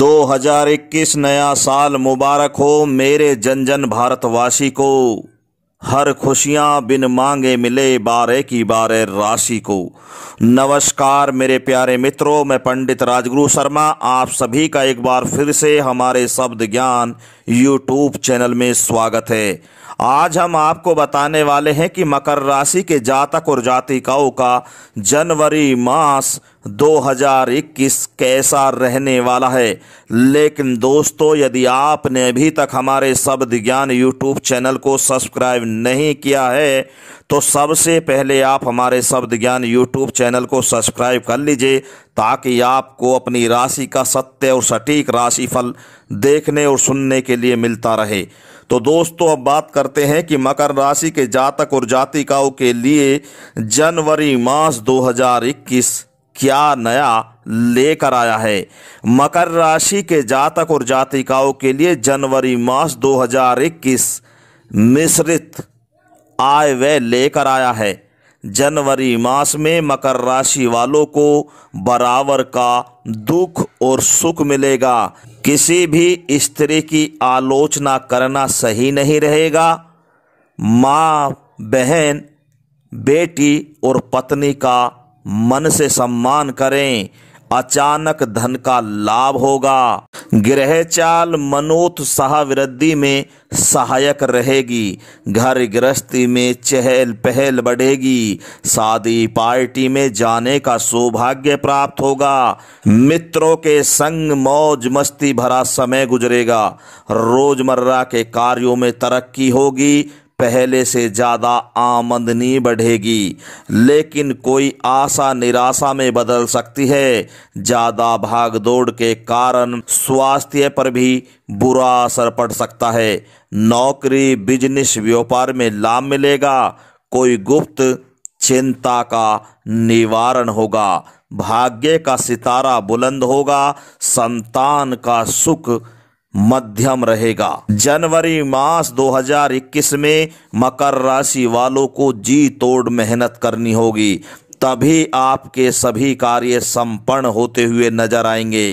2021 नया साल मुबारक हो मेरे जन जन भारतवासी को हर खुशियां बिन मांगे मिले बारह की बारह राशि को नमस्कार मेरे प्यारे मित्रों मैं पंडित राजगुरु शर्मा आप सभी का एक बार फिर से हमारे शब्द ज्ञान यूट्यूब चैनल में स्वागत है आज हम आपको बताने वाले हैं कि मकर राशि के जातक और जातिकाओं का जनवरी मास 2021 कैसा रहने वाला है लेकिन दोस्तों यदि आपने अभी तक हमारे शब्द ज्ञान यूट्यूब चैनल को सब्सक्राइब नहीं किया है तो सबसे पहले आप हमारे शब्द ज्ञान यूट्यूब चैनल को सब्सक्राइब कर लीजिए ताकि आपको अपनी राशि का सत्य और सटीक राशिफल देखने और सुनने के लिए मिलता रहे तो दोस्तों अब बात करते हैं कि मकर राशि के जातक और जातिकाओं के लिए जनवरी मास 2021 क्या नया लेकर आया है मकर राशि के जातक और जातिकाओं के लिए जनवरी मास 2021 मिश्रित आय व्यय लेकर आया है जनवरी मास में मकर राशि वालों को बराबर का दुख और सुख मिलेगा किसी भी स्त्री की आलोचना करना सही नहीं रहेगा माँ बहन बेटी और पत्नी का मन से सम्मान करें अचानक धन का लाभ होगा ग्रह चाल मनोत्साह वृद्धि में सहायक रहेगी घर गृहस्थी में चहल पहल बढ़ेगी शादी पार्टी में जाने का सौभाग्य प्राप्त होगा मित्रों के संग मौज मस्ती भरा समय गुजरेगा रोजमर्रा के कार्यों में तरक्की होगी पहले से ज़्यादा आमदनी बढ़ेगी लेकिन कोई आशा निराशा में बदल सकती है ज़्यादा भागदौड़ के कारण स्वास्थ्य पर भी बुरा असर पड़ सकता है नौकरी बिजनेस व्यापार में लाभ मिलेगा कोई गुप्त चिंता का निवारण होगा भाग्य का सितारा बुलंद होगा संतान का सुख मध्यम रहेगा जनवरी मास 2021 में मकर राशि वालों को जी तोड़ मेहनत करनी होगी तभी आपके सभी कार्य संपन्न होते हुए नजर आएंगे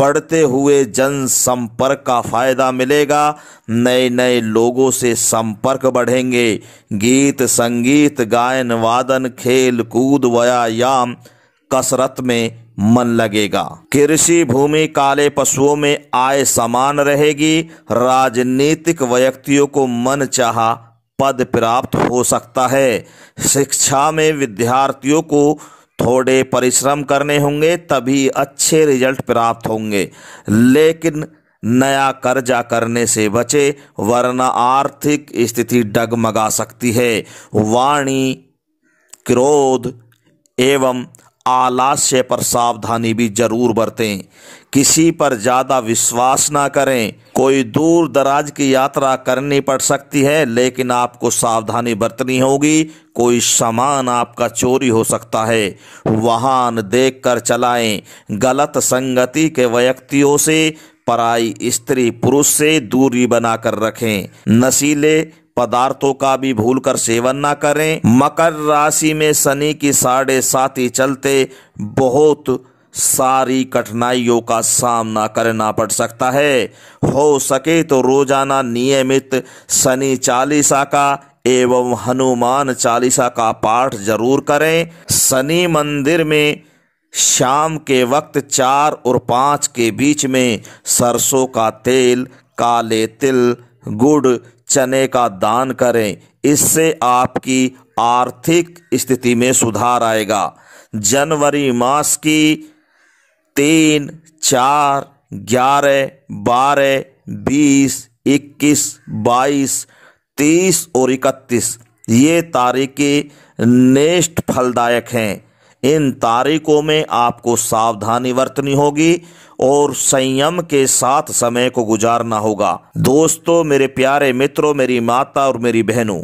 बढ़ते हुए जन संपर्क का फायदा मिलेगा नए नए लोगों से संपर्क बढ़ेंगे गीत संगीत गायन वादन खेल कूद व्यायाम कसरत में मन लगेगा कृषि भूमि काले पशुओं में आय समान रहेगी राजनीतिक व्यक्तियों को मन चाह पद प्राप्त हो सकता है शिक्षा में विद्यार्थियों को थोड़े परिश्रम करने होंगे तभी अच्छे रिजल्ट प्राप्त होंगे लेकिन नया कर्जा करने से बचे वरना आर्थिक स्थिति डगमगा सकती है वाणी क्रोध एवं आलास्य पर सावधानी भी जरूर बरतें किसी पर ज़्यादा विश्वास ना करें कोई दूर दराज की यात्रा करनी पड़ सकती है लेकिन आपको सावधानी बरतनी होगी कोई सामान आपका चोरी हो सकता है वाहन देखकर चलाएं गलत संगति के व्यक्तियों से पराई स्त्री पुरुष से दूरी बनाकर रखें नशीले पदार्थों का भी भूल कर सेवन ना करें मकर राशि में शनि की साढ़े साथी चलते बहुत सारी कठिनाइयों का सामना करना पड़ सकता है हो सके तो रोजाना नियमित शनि चालीसा का एवं हनुमान चालीसा का पाठ जरूर करें शनि मंदिर में शाम के वक्त चार और पाँच के बीच में सरसों का तेल काले तिल गुड़ चने का दान करें इससे आपकी आर्थिक स्थिति में सुधार आएगा जनवरी मास की तीन चार ग्यारह बारह बीस इक्कीस बाईस तीस और इकतीस ये तारीखें नेष्ट फलदायक हैं इन तारीखों में आपको सावधानी बरतनी होगी और संयम के साथ समय को गुजारना होगा दोस्तों मेरे प्यारे मित्रों मेरी माता और मेरी बहनों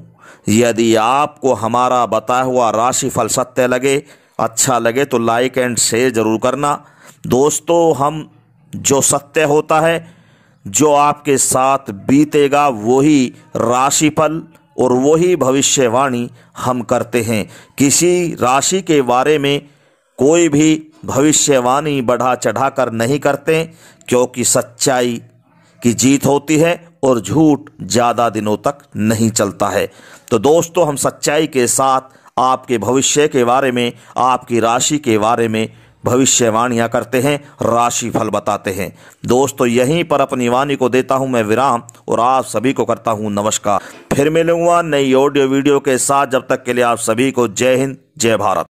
यदि आपको हमारा बताया हुआ राशि फल सत्य लगे अच्छा लगे तो लाइक एंड शेयर जरूर करना दोस्तों हम जो सत्य होता है जो आपके साथ बीतेगा वही राशिफल और वही भविष्यवाणी हम करते हैं किसी राशि के बारे में कोई भी भविष्यवाणी बढ़ा चढ़ाकर नहीं करते क्योंकि सच्चाई की जीत होती है और झूठ ज़्यादा दिनों तक नहीं चलता है तो दोस्तों हम सच्चाई के साथ आपके भविष्य के बारे में आपकी राशि के बारे में भविष्यवाणियां करते हैं राशि फल बताते हैं दोस्तों तो यहीं पर अपनी वाणी को देता हूं मैं विराम और आप सभी को करता हूँ नमस्कार फिर मिलूंगा नई ऑडियो वीडियो के साथ जब तक के लिए आप सभी को जय हिंद जय भारत